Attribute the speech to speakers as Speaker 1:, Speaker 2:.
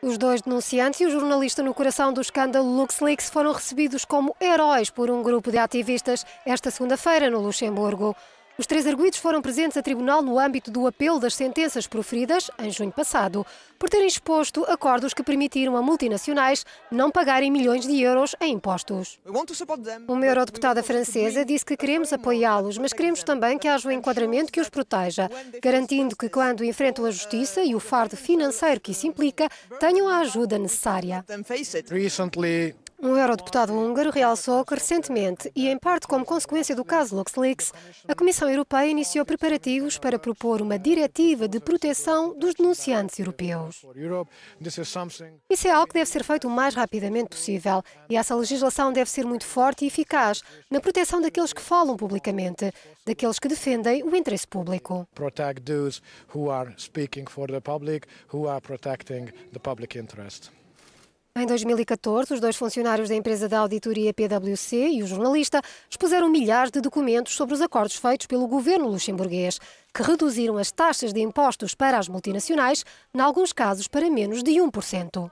Speaker 1: Os dois denunciantes e o jornalista no coração do escândalo LuxLeaks foram recebidos como heróis por um grupo de ativistas esta segunda-feira no Luxemburgo. Os três arguídos foram presentes a tribunal no âmbito do apelo das sentenças proferidas em junho passado, por terem exposto acordos que permitiram a multinacionais não pagarem milhões de euros em impostos. Uma eurodeputada francesa disse que queremos apoiá-los, mas queremos também que haja um enquadramento que os proteja, garantindo que quando enfrentam a justiça e o fardo financeiro que isso implica, tenham a ajuda necessária. Um eurodeputado húngaro realçou que recentemente, e em parte como consequência do caso LuxLeaks, a Comissão Europeia iniciou preparativos para propor uma diretiva de proteção dos denunciantes europeus. Isso é algo que deve ser feito o mais rapidamente possível e essa legislação deve ser muito forte e eficaz na proteção daqueles que falam publicamente, daqueles que defendem o interesse público.
Speaker 2: Protect those who are speaking for the public, who are protecting the public interest.
Speaker 1: Em 2014, os dois funcionários da empresa da auditoria PwC e o jornalista expuseram milhares de documentos sobre os acordos feitos pelo governo luxemburguês, que reduziram as taxas de impostos para as multinacionais, em alguns casos para menos de 1%.